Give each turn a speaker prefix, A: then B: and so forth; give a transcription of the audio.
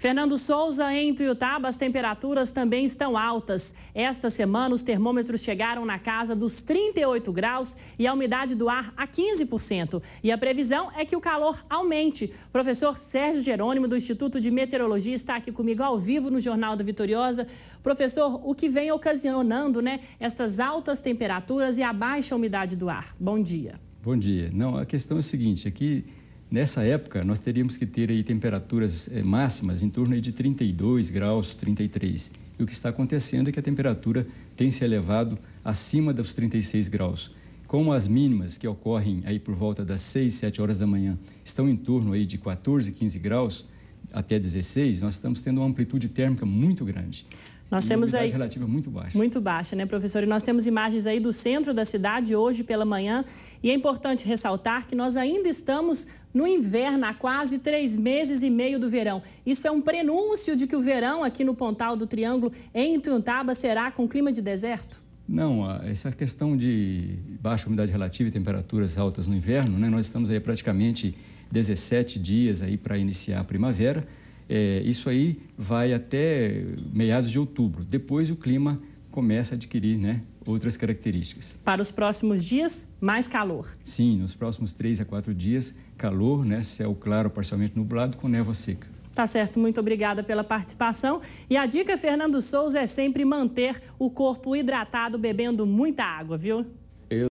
A: Fernando Souza, em Tuiutaba, as temperaturas também estão altas. Esta semana, os termômetros chegaram na casa dos 38 graus e a umidade do ar a 15%. E a previsão é que o calor aumente. Professor Sérgio Jerônimo, do Instituto de Meteorologia, está aqui comigo ao vivo no Jornal da Vitoriosa. Professor, o que vem ocasionando né, estas altas temperaturas e a baixa umidade do ar? Bom dia.
B: Bom dia. Não, a questão é a seguinte: aqui. É Nessa época, nós teríamos que ter aí temperaturas eh, máximas em torno aí de 32 graus, 33. E o que está acontecendo é que a temperatura tem se elevado acima dos 36 graus. Como as mínimas que ocorrem aí por volta das 6, 7 horas da manhã estão em torno aí de 14, 15 graus até 16, nós estamos tendo uma amplitude térmica muito grande.
A: Nós temos aí relativa muito baixa. Muito baixa, né, professor? E nós temos imagens aí do centro da cidade hoje pela manhã, e é importante ressaltar que nós ainda estamos no inverno, há quase três meses e meio do verão. Isso é um prenúncio de que o verão aqui no Pontal do Triângulo, em Tuntaba, será com clima de deserto?
B: Não, essa é questão de baixa umidade relativa e temperaturas altas no inverno, né? Nós estamos aí praticamente 17 dias aí para iniciar a primavera. É, isso aí vai até meados de outubro. Depois o clima começa a adquirir né, outras características.
A: Para os próximos dias, mais calor.
B: Sim, nos próximos três a quatro dias, calor, né, céu claro, parcialmente nublado, com névoa seca.
A: Tá certo, muito obrigada pela participação. E a dica, Fernando Souza, é sempre manter o corpo hidratado bebendo muita água, viu?